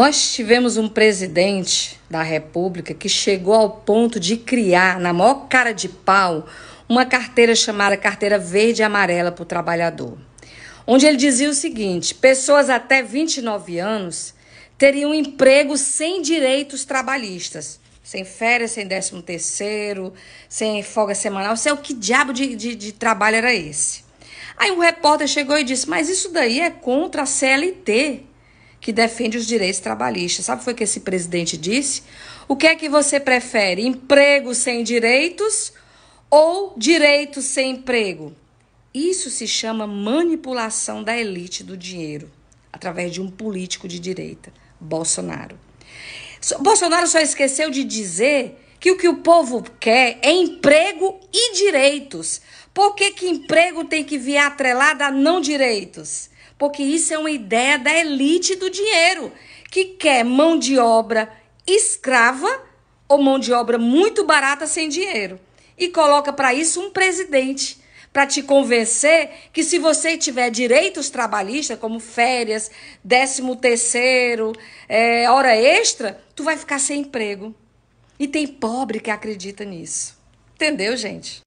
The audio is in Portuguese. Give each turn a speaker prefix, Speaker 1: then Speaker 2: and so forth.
Speaker 1: Nós tivemos um presidente da República que chegou ao ponto de criar, na maior cara de pau, uma carteira chamada Carteira Verde e Amarela para o Trabalhador, onde ele dizia o seguinte: pessoas até 29 anos teriam emprego sem direitos trabalhistas, sem férias, sem 13 terceiro, sem folga semanal, sei é o que diabo de, de, de trabalho era esse. Aí um repórter chegou e disse: Mas isso daí é contra a CLT que defende os direitos trabalhistas. Sabe foi que esse presidente disse? O que é que você prefere? Emprego sem direitos ou direitos sem emprego? Isso se chama manipulação da elite do dinheiro através de um político de direita, Bolsonaro. Bolsonaro só esqueceu de dizer que o que o povo quer é emprego e direitos. Por que, que emprego tem que vir atrelado a não direitos? porque isso é uma ideia da elite do dinheiro, que quer mão de obra escrava ou mão de obra muito barata sem dinheiro. E coloca para isso um presidente para te convencer que se você tiver direitos trabalhistas, como férias, décimo terceiro, é, hora extra, tu vai ficar sem emprego. E tem pobre que acredita nisso. Entendeu, gente?